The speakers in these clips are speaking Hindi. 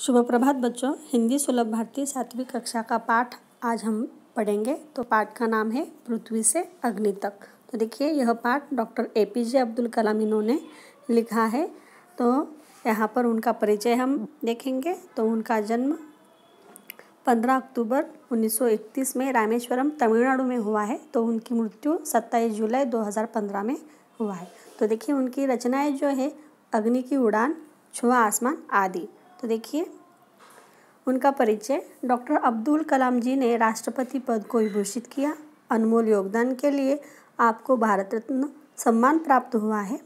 शुभ प्रभात बच्चों हिंदी सुलभ भारती सातवीं कक्षा का पाठ आज हम पढ़ेंगे तो पाठ का नाम है पृथ्वी से अग्नि तक तो देखिए यह पाठ doctor A P J Abdul Kalam इन्होंने लिखा है तो यहाँ पर उनका परिचय हम देखेंगे तो उनका जन्म 15 अक्टूबर 1931 में रामेश्वरम तमिलनाडु में हुआ है तो उनकी मृत्यु 27 जुलाई 2015 में हुआ है तो देखिए उनकी रचनाएं जो है अग्नि की उड़ान छुआ आसमान आदि तो देखिए उनका परिचय डॉक्टर अब्दुल कलाम जी ने राष्ट्रपति पद को विभूषित किया अनमोल योगदान के लिए आपको भारत रत्न सम्मान प्राप्त हुआ है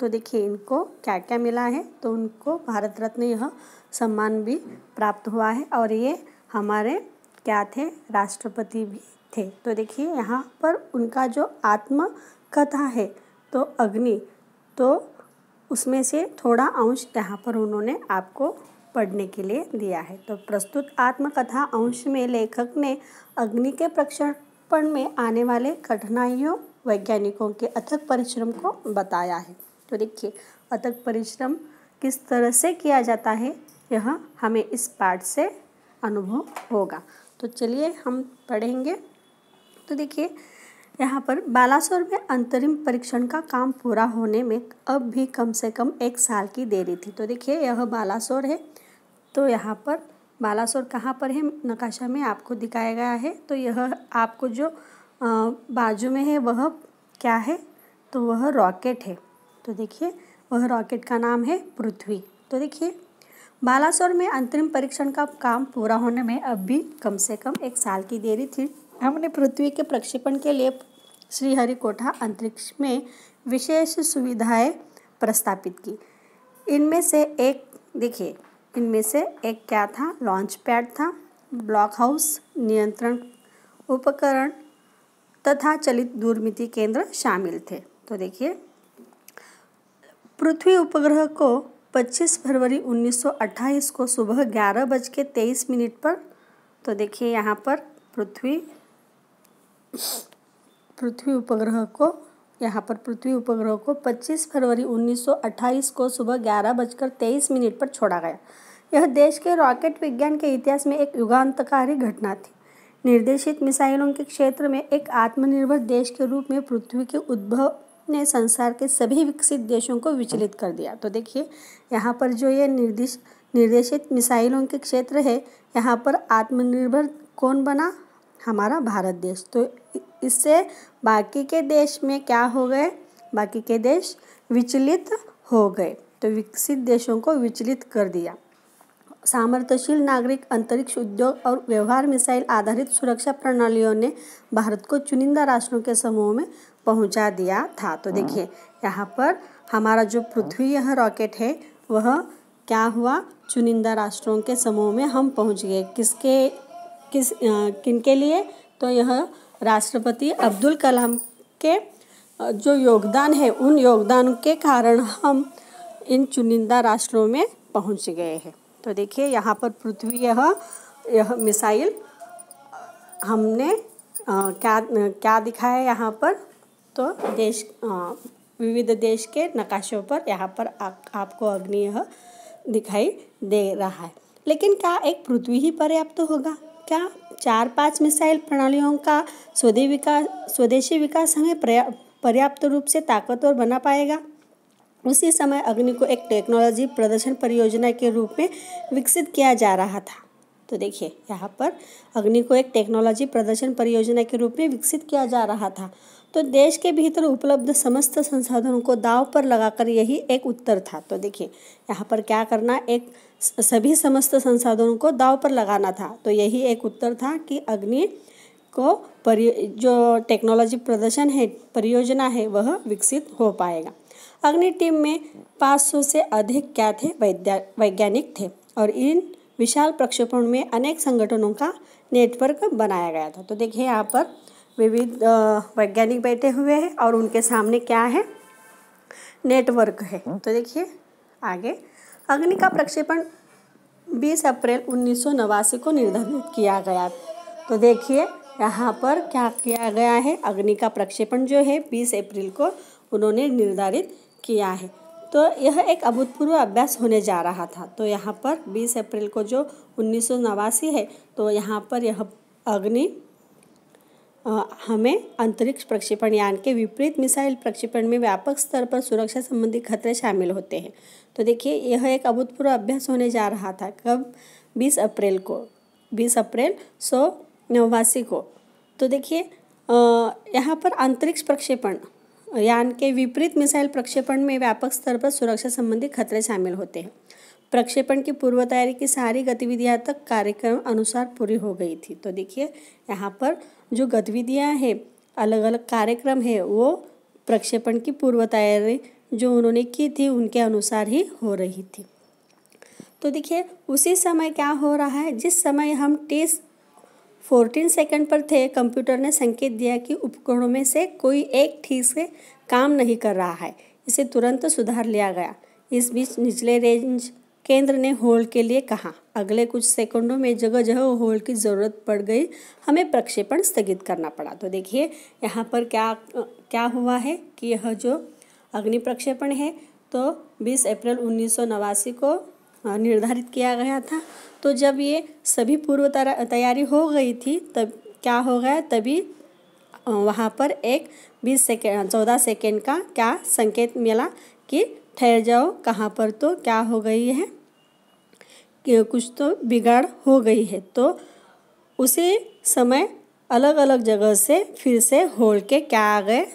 तो देखिए इनको क्या क्या मिला है तो उनको भारत रत्न यह सम्मान भी प्राप्त हुआ है और ये हमारे क्या थे राष्ट्रपति भी थे तो देखिए यहाँ पर उनका जो आत्मकथा है तो अग्नि तो उसमें से थोड़ा अंश यहाँ पर उन्होंने आपको पढ़ने के लिए दिया है तो प्रस्तुत आत्मकथा अंश में लेखक ने अग्नि के प्रक्षेपण में आने वाले कठिनाइयों वैज्ञानिकों के अथक परिश्रम को बताया है तो देखिए अथक परिश्रम किस तरह से किया जाता है यह हमें इस पाठ से अनुभव होगा तो चलिए हम पढ़ेंगे तो देखिए यहाँ पर बालासोर में अंतरिम परीक्षण का काम पूरा होने में अब भी कम से कम एक साल की देरी थी तो देखिए यह बालासोर है तो यहाँ पर बालासोर कहाँ पर है नकाशा में आपको दिखाया गया है तो यह आपको जो बाजू में है वह क्या है तो वह रॉकेट है तो देखिए वह रॉकेट का नाम है पृथ्वी तो देखिए बालासोर में अंतरिम परीक्षण का काम पूरा होने में अब भी कम से कम एक साल की देरी थी हमने पृथ्वी के प्रक्षेपण के लिए श्रीहरिकोटा अंतरिक्ष में विशेष सुविधाएं प्रस्तापित की इनमें से एक देखिए इनमें से एक क्या था लॉन्च पैड था ब्लॉक हाउस नियंत्रण उपकरण तथा चलित दूरमिति केंद्र शामिल थे तो देखिए पृथ्वी उपग्रह को 25 फरवरी 1928 को सुबह ग्यारह बज के तेईस मिनट पर तो देखिए यहाँ पर पृथ्वी पृथ्वी उपग्रह को यहाँ पर पृथ्वी उपग्रह को 25 फरवरी 1928 को सुबह ग्यारह बजकर तेईस मिनट पर छोड़ा गया यह देश के रॉकेट विज्ञान के इतिहास में एक युगांतकारी घटना थी निर्देशित मिसाइलों के क्षेत्र में एक आत्मनिर्भर देश के रूप में पृथ्वी के उद्भव ने संसार के सभी विकसित देशों को विचलित कर दिया तो देखिए यहाँ पर जो ये निर्देश निर्देशित मिसाइलों के क्षेत्र है यहाँ पर आत्मनिर्भर कौन बना हमारा भारत देश तो इससे बाकी के देश में क्या हो गए बाकी के देश विचलित हो गए तो विकसित देशों को विचलित कर दिया सामर्थ्यशील नागरिक अंतरिक्ष उद्योग और व्यवहार मिसाइल आधारित सुरक्षा प्रणालियों ने भारत को चुनिंदा राष्ट्रों के समूह में पहुंचा दिया था तो हाँ। देखिए यहाँ पर हमारा जो पृथ्वी यह रॉकेट है वह क्या हुआ चुनिंदा राष्ट्रों के समूह में हम पहुंच गए किसके किस किन के लिए तो यह राष्ट्रपति अब्दुल कलाम के जो योगदान है उन योगदान के कारण हम इन चुनिंदा राष्ट्रों में पहुंच गए हैं तो देखिए यहाँ पर पृथ्वी यह यह मिसाइल हमने आ, क्या क्या दिखा है यहाँ पर तो देश विविध देश के नकाशों पर यहाँ पर आ, आपको अग्नि यह दिखाई दे रहा है लेकिन क्या एक पृथ्वी ही पर्याप्त तो होगा क्या चार पांच मिसाइल प्रणालियों का स्वदेशी विकास स्वदेशी विकास हमें पर्याप्त रूप से ताकतवर बना पाएगा उसी समय अग्नि को एक टेक्नोलॉजी प्रदर्शन परियोजना के रूप में विकसित किया जा रहा था तो देखिए यहाँ पर अग्नि को एक टेक्नोलॉजी प्रदर्शन परियोजना के रूप में विकसित किया जा रहा था तो देश के भीतर उपलब्ध समस्त संसाधनों को दाव पर लगाकर यही एक उत्तर था तो देखिए यहाँ पर क्या करना एक सभी समस्त संसाधनों को दाव पर लगाना था तो यही एक उत्तर था कि अग्नि को परि जो टेक्नोलॉजी प्रदर्शन है परियोजना है वह विकसित हो पाएगा अग्नि टीम में 500 से अधिक क्या थे वैज्ञानिक थे और इन विशाल प्रक्षेपण में अनेक संगठनों का नेटवर्क बनाया गया था तो देखिए यहाँ पर विविध वैज्ञानिक बैठे हुए हैं और उनके सामने क्या है नेटवर्क है तो देखिए आगे अग्नि का प्रक्षेपण 20 अप्रैल उन्नीस को निर्धारित किया गया तो देखिए यहाँ पर क्या किया गया है अग्नि का प्रक्षेपण जो है 20 अप्रैल को उन्होंने निर्धारित किया है तो यह एक अभूतपूर्व अभ्यास होने जा रहा था तो यहाँ पर 20 अप्रैल को जो उन्नीस है तो यहाँ पर यह अग्नि हमें अंतरिक्ष प्रक्षेपण यान के विपरीत मिसाइल प्रक्षेपण में व्यापक स्तर पर सुरक्षा संबंधी खतरे शामिल होते हैं तो देखिए यह एक अभूतपूर्व अभ्यास होने जा रहा था कब 20 अप्रैल को 20 अप्रैल सौ नवासी को तो देखिए यहाँ पर अंतरिक्ष प्रक्षेपण यान के विपरीत मिसाइल प्रक्षेपण में व्यापक स्तर पर सुरक्षा संबंधी खतरे शामिल होते हैं प्रक्षेपण की पूर्व तैयारी की सारी गतिविधियां तक कार्यक्रम अनुसार पूरी हो गई थी तो देखिए यहाँ पर जो गतिविधियाँ हैं अलग अलग कार्यक्रम है वो प्रक्षेपण की पूर्व तैयारी जो उन्होंने की थी उनके अनुसार ही हो रही थी तो देखिए उसी समय क्या हो रहा है जिस समय हम टेस्ट 14 सेकंड पर थे कंप्यूटर ने संकेत दिया कि उपकरणों में से कोई एक ठीक से काम नहीं कर रहा है इसे तुरंत सुधार लिया गया इस बीच निचले रेंज केंद्र ने होल के लिए कहा अगले कुछ सेकंडों में जगह जगह होल की ज़रूरत पड़ गई हमें प्रक्षेपण स्थगित करना पड़ा तो देखिए यहाँ पर क्या क्या हुआ है कि यह जो अग्नि प्रक्षेपण है तो 20 अप्रैल उन्नीस को निर्धारित किया गया था तो जब ये सभी पूर्व तैयारी हो गई थी तब क्या हो गया तभी वहाँ पर एक बीस सेकेंड चौदह सेकेंड का क्या संकेत मिला कि ठहर जाओ कहाँ पर तो क्या हो गई है कि कुछ तो बिगाड़ हो गई है तो उसी समय अलग अलग जगह से फिर से होल के क्या आ गए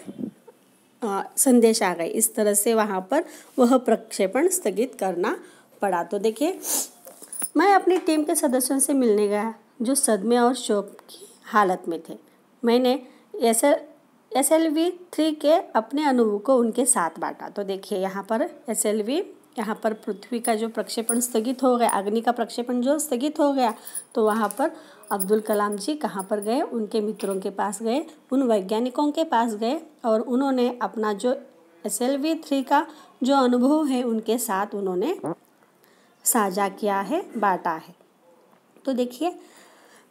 संदेश आ गए इस तरह से वहाँ पर वह प्रक्षेपण स्थगित करना पड़ा तो देखिए मैं अपनी टीम के सदस्यों से मिलने गया जो सदमे और शोक की हालत में थे मैंने S S L V three के अपने अनुभव को उनके साथ बांटा तो देखिए यहाँ पर एस एल वी यहाँ पर पृथ्वी का जो प्रक्षेपण स्थगित हो गया अग्नि का प्रक्षेपण जो स्थगित हो गया तो वहाँ पर अब्दुल कलाम जी कहाँ पर गए उनके मित्रों के पास गए उन वैज्ञानिकों के पास गए और उन्होंने अपना जो एस एल वी थ्री का जो अनुभव है उनके साथ उन्होंने साझा किया है बांटा है तो देखिए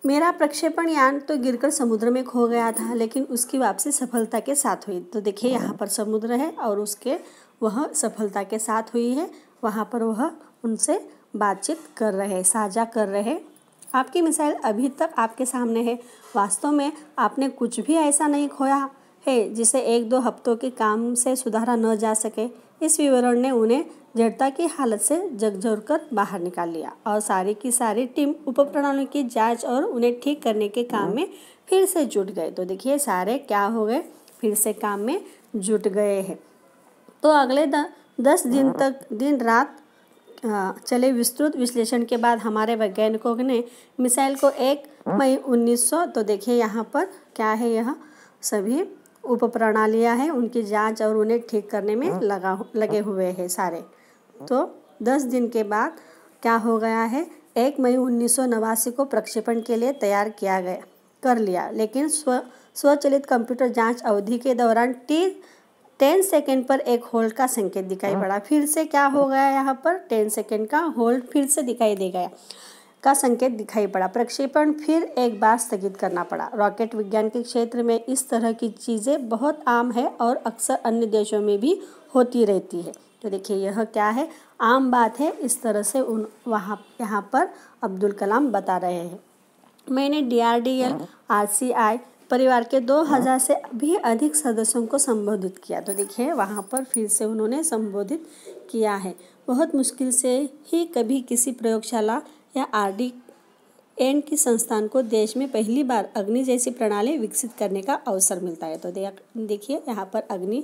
मेरा प्रक्षेपण यान तो गिरकर समुद्र में खो गया था लेकिन उसकी वापसी सफलता के साथ हुई तो देखिए हाँ। यहाँ पर समुद्र है और उसके वह सफलता के साथ हुई है वहाँ पर वह उनसे बातचीत कर रहे साझा कर रहे आपकी मिसाइल अभी तक आपके सामने है वास्तव में आपने कुछ भी ऐसा नहीं खोया है जिसे एक दो हफ्तों के काम से सुधारा न जा सके इस विवरण ने उन्हें जड़ता की हालत से जगझोर कर बाहर निकाल लिया और सारी की सारी टीम उपप्रणाली की जांच और उन्हें ठीक करने के काम में फिर से जुट गए तो देखिए सारे क्या हो गए फिर से काम में जुट गए हैं तो अगले द, दस दिन तक दिन रात चले विस्तृत विश्लेषण के बाद हमारे वैज्ञानिकों ने मिसाइल को एक मई 1900 तो देखिए यहाँ पर क्या है यह सभी उप प्रणालियाँ हैं उनकी जांच और उन्हें ठीक करने में हाँ। लगा लगे हाँ। हुए हैं सारे तो दस दिन के बाद क्या हो गया है एक मई उन्नीस को प्रक्षेपण के लिए तैयार किया गया कर लिया लेकिन स्व स्वचलित कंप्यूटर जांच अवधि के दौरान टी टेन सेकेंड पर एक होल्ड का संकेत दिखाई हाँ। पड़ा फिर से क्या हो गया यहाँ पर टेन सेकेंड का होल्ड फिर से दिखाई दे गया का संकेत दिखाई पड़ा प्रक्षेपण फिर एक बार स्थगित करना पड़ा रॉकेट विज्ञान के क्षेत्र में इस तरह की चीज़ें बहुत आम है और अक्सर अन्य देशों में भी होती रहती है तो देखिए यह क्या है आम बात है इस तरह से उन वहाँ यहाँ पर अब्दुल कलाम बता रहे हैं मैंने D R D L R C I परिवार के 2000 से भी अधिक सदस्यों को संबोधित किया तो देखिए वहाँ पर फिर से उन्होंने संबोधित किया है बहुत मुश्किल से ही कभी किसी प्रयोगशाला या आर एंड की संस्थान को देश में पहली बार अग्नि जैसी प्रणाली विकसित करने का अवसर मिलता है तो देखिए यहाँ पर अग्नि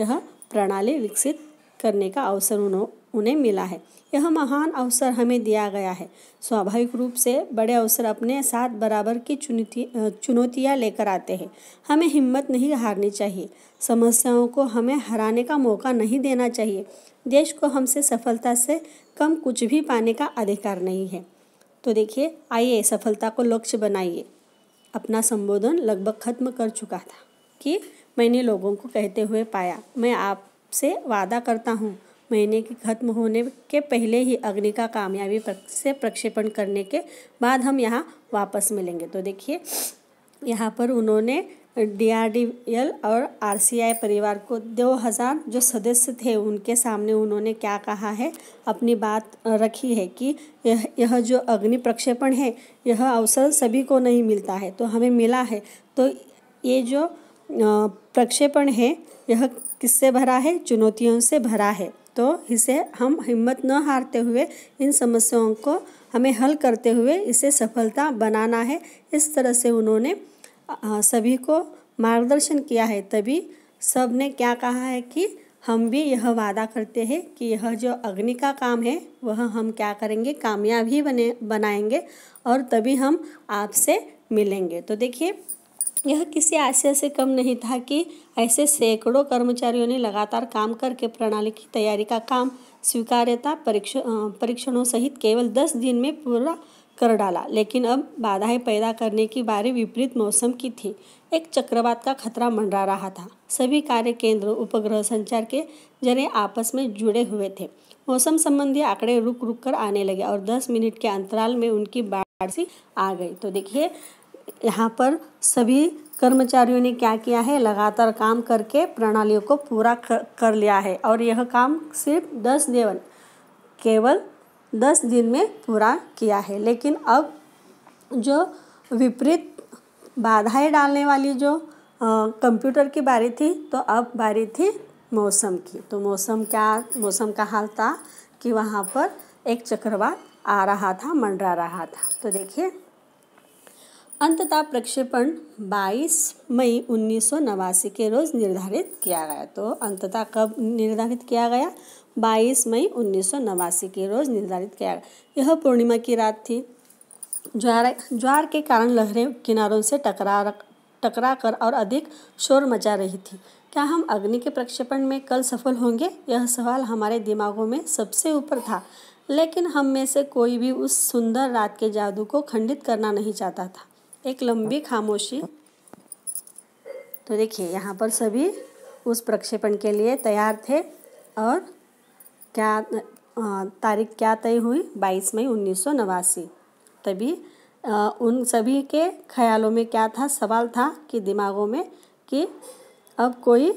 यह प्रणाली विकसित करने का अवसर उन्हों उन्हें मिला है यह महान अवसर हमें दिया गया है स्वाभाविक रूप से बड़े अवसर अपने साथ बराबर की चुनौती चुनौतियाँ लेकर आते हैं हमें हिम्मत नहीं हारनी चाहिए समस्याओं को हमें हराने का मौका नहीं देना चाहिए देश को हमसे सफलता से कम कुछ भी पाने का अधिकार नहीं है तो देखिए आइए सफलता को लक्ष्य बनाइए अपना संबोधन लगभग खत्म कर चुका था कि मैंने लोगों को कहते हुए पाया मैं आप से वादा करता हूँ महीने के खत्म होने के पहले ही अग्नि का कामयाबी से प्रक्षेपण करने के बाद हम यहाँ वापस मिलेंगे तो देखिए यहाँ पर उन्होंने डीआरडीएल और आरसीआई परिवार को दो हज़ार जो सदस्य थे उनके सामने उन्होंने क्या कहा है अपनी बात रखी है कि यह यह जो अग्नि प्रक्षेपण है यह अवसर सभी को नहीं मिलता है तो हमें मिला है तो ये जो प्रक्षेपण है यह किससे भरा है चुनौतियों से भरा है तो इसे हम हिम्मत न हारते हुए इन समस्याओं को हमें हल करते हुए इसे सफलता बनाना है इस तरह से उन्होंने सभी को मार्गदर्शन किया है तभी सब ने क्या कहा है कि हम भी यह वादा करते हैं कि यह जो अग्नि का काम है वह हम क्या करेंगे कामयाब ही बने बनाएंगे और तभी हम आपसे मिलेंगे तो देखिए यह किसी आशय से कम नहीं था कि ऐसे सैकड़ों कर्मचारियों ने लगातार काम करके प्रणाली की तैयारी का काम स्वीकार्यता परीक्षण परीक्षणों सहित केवल दस दिन में पूरा कर डाला लेकिन अब बाधाएं पैदा करने की बारी विपरीत मौसम की थी एक चक्रवात का खतरा मंडरा रहा था सभी कार्य केंद्र उपग्रह संचार के जरिए आपस में जुड़े हुए थे मौसम संबंधी आंकड़े रुक रुक कर आने लगे और 10 मिनट के अंतराल में उनकी बाढ़ सी आ गई तो देखिए यहाँ पर सभी कर्मचारियों ने क्या किया है लगातार काम करके प्रणालियों को पूरा कर लिया है और यह काम सिर्फ दस देवन केवल दस दिन में पूरा किया है लेकिन अब जो विपरीत बाधाएं डालने वाली जो कंप्यूटर की बारी थी तो अब बारी थी मौसम की तो मौसम क्या मौसम का हाल था कि वहाँ पर एक चक्रवात आ रहा था मंडरा रहा था तो देखिए अंततः प्रक्षेपण 22 मई उन्नीस के रोज़ निर्धारित किया गया तो अंततः कब निर्धारित किया गया 22 मई उन्नीस के रोज़ निर्धारित किया गया यह पूर्णिमा की रात थी ज्वार ज्वार के कारण लहरें किनारों से टकरा टकरा कर और अधिक शोर मचा रही थी क्या हम अग्नि के प्रक्षेपण में कल सफल होंगे यह सवाल हमारे दिमागों में सबसे ऊपर था लेकिन हम में से कोई भी उस सुंदर रात के जादू को खंडित करना नहीं चाहता था एक लंबी खामोशी तो देखिए यहाँ पर सभी उस प्रक्षेपण के लिए तैयार थे और क्या तारीख क्या तय हुई 22 मई उन्नीस तभी आ, उन सभी के ख्यालों में क्या था सवाल था कि दिमागों में कि अब कोई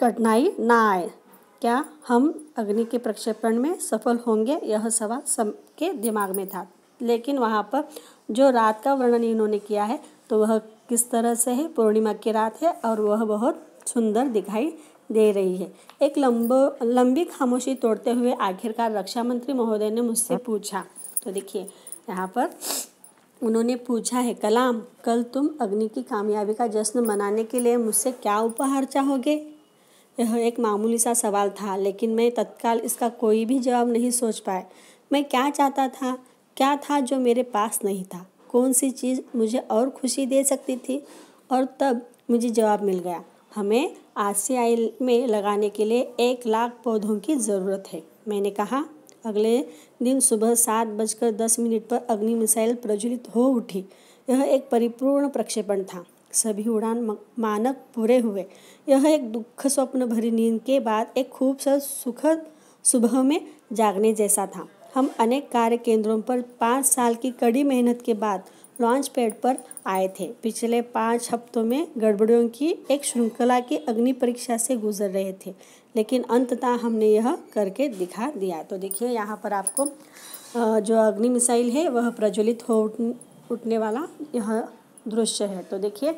कठिनाई ना आए क्या हम अग्नि के प्रक्षेपण में सफल होंगे यह सवाल सब के दिमाग में था लेकिन वहाँ पर जो रात का वर्णन इन्होंने किया है तो वह किस तरह से है पूर्णिमा की रात है और वह बहुत सुंदर दिखाई दे रही है एक लंबो लंबी खामोशी तोड़ते हुए आखिरकार रक्षा मंत्री महोदय ने मुझसे पूछा तो देखिए यहाँ पर उन्होंने पूछा है कलाम कल तुम अग्नि की कामयाबी का जश्न मनाने के लिए मुझसे क्या उपहार चाहोगे यह एक मामूली सा सवाल था लेकिन मैं तत्काल इसका कोई भी जवाब नहीं सोच पाए मैं क्या चाहता था क्या था जो मेरे पास नहीं था कौन सी चीज़ मुझे और खुशी दे सकती थी और तब मुझे जवाब मिल गया हमें आशियाई में लगाने के लिए एक लाख पौधों की ज़रूरत है मैंने कहा अगले दिन सुबह सात बजकर दस मिनट पर अग्नि मिसाइल प्रज्वलित हो उठी यह एक परिपूर्ण प्रक्षेपण था सभी उड़ान मानक पूरे हुए यह एक दुख स्वप्न भरी नींद के बाद एक खूबसूरत सुखद सुबह में जागने जैसा था हम अनेक कार्य केंद्रों पर पाँच साल की कड़ी मेहनत के बाद लॉन्च पैड पर आए थे पिछले पाँच हफ्तों में गड़बड़ियों की एक श्रृंखला की अग्नि परीक्षा से गुजर रहे थे लेकिन अंततः हमने यह करके दिखा दिया तो देखिए यहाँ पर आपको जो अग्नि मिसाइल है वह प्रज्वलित हो उठने वाला यह दृश्य है तो देखिए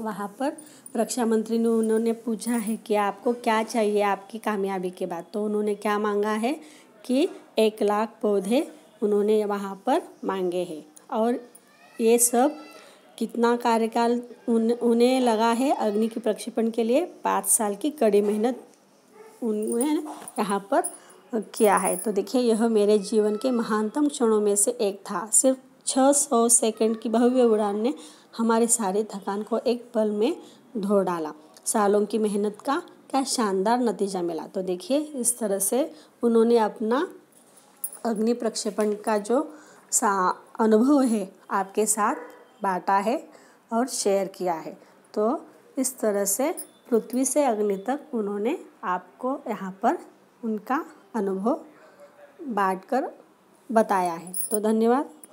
वहाँ पर रक्षा मंत्री ने उन्होंने पूछा है कि आपको क्या चाहिए आपकी कामयाबी के बाद तो उन्होंने क्या मांगा है कि एक लाख पौधे उन्होंने वहाँ पर मांगे हैं और ये सब कितना कार्यकाल उन उन्हें लगा है अग्नि के प्रक्षेपण के लिए पाँच साल की कड़ी मेहनत उन्होंने यहाँ पर किया है तो देखिए यह मेरे जीवन के महानतम क्षणों में से एक था सिर्फ छः सौ सेकेंड की भव्य उड़ान ने हमारे सारे थकान को एक पल में धो डाला सालों की मेहनत का का शानदार नतीजा मिला तो देखिए इस तरह से उन्होंने अपना अग्नि प्रक्षेपण का जो सा अनुभव है आपके साथ बांटा है और शेयर किया है तो इस तरह से पृथ्वी से अग्नि तक उन्होंने आपको यहाँ पर उनका अनुभव बांटकर बताया है तो धन्यवाद